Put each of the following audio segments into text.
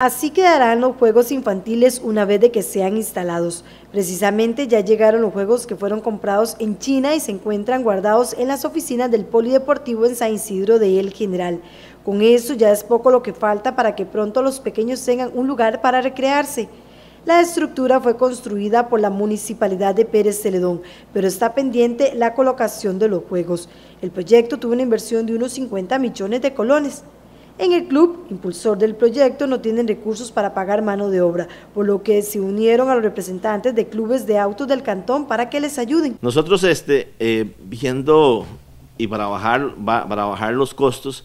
Así quedarán los juegos infantiles una vez de que sean instalados. Precisamente ya llegaron los juegos que fueron comprados en China y se encuentran guardados en las oficinas del Polideportivo en San Isidro de El General. Con eso ya es poco lo que falta para que pronto los pequeños tengan un lugar para recrearse. La estructura fue construida por la Municipalidad de Pérez Celedón, pero está pendiente la colocación de los juegos. El proyecto tuvo una inversión de unos 50 millones de colones. En el club, impulsor del proyecto, no tienen recursos para pagar mano de obra, por lo que se unieron a los representantes de clubes de autos del cantón para que les ayuden. Nosotros, este, eh, viendo y para bajar, para bajar los costos,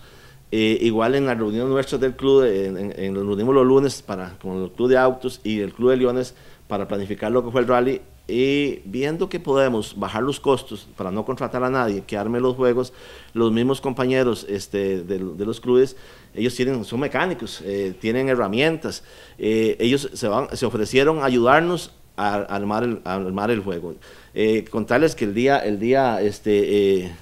eh, igual en la reunión nuestra del club, en, los reunimos los lunes para, con el club de autos y el club de leones para planificar lo que fue el rally y viendo que podemos bajar los costos para no contratar a nadie, que arme los juegos, los mismos compañeros este, de, los clubes, ellos tienen, son mecánicos, eh, tienen herramientas, eh, ellos se, van, se ofrecieron a ayudarnos a, armar, el, armar el juego. Eh, contarles que el día, el día este,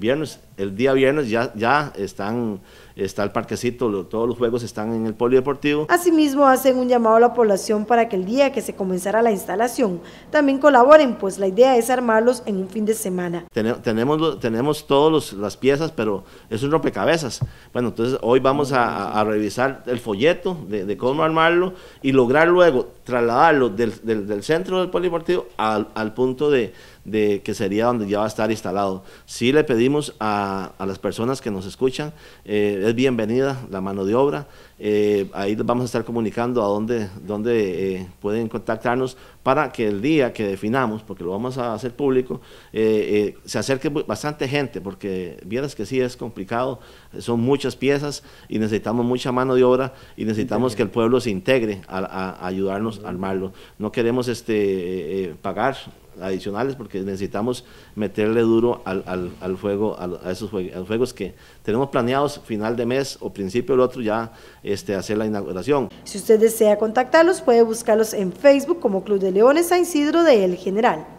viernes el día viernes ya, ya están, está el parquecito, todos los juegos están en el polideportivo. Asimismo, hacen un llamado a la población para que el día que se comenzara la instalación también colaboren, pues la idea es armarlos en un fin de semana. tenemos tenemos todas las piezas, pero es un rompecabezas. Bueno, entonces hoy vamos a, revisar el folleto de, cómo armarlo y lograr luego trasladarlo del, del, centro del polideportivo al, al punto de, de que sería donde ya va a estar instalado. Si le pedimos a a, las personas que nos escuchan. Eh, es bienvenida la mano de obra. Eh, ahí vamos a estar comunicando a dónde, dónde eh, pueden contactarnos para que el día que definamos, porque lo vamos a hacer público, se acerque bastante gente, porque vieras que sí es complicado, son muchas piezas y necesitamos mucha mano de obra y necesitamos que el pueblo se integre a, ayudarnos a armarlo. No queremos este, pagar adicionales porque necesitamos meterle duro al, al, fuego, a esos juegos, que tenemos planeados final de mes o principio del otro ya este, hacer la inauguración. Si usted desea contactarlos puede buscarlos en Facebook como Club de Leones San Isidro de El General.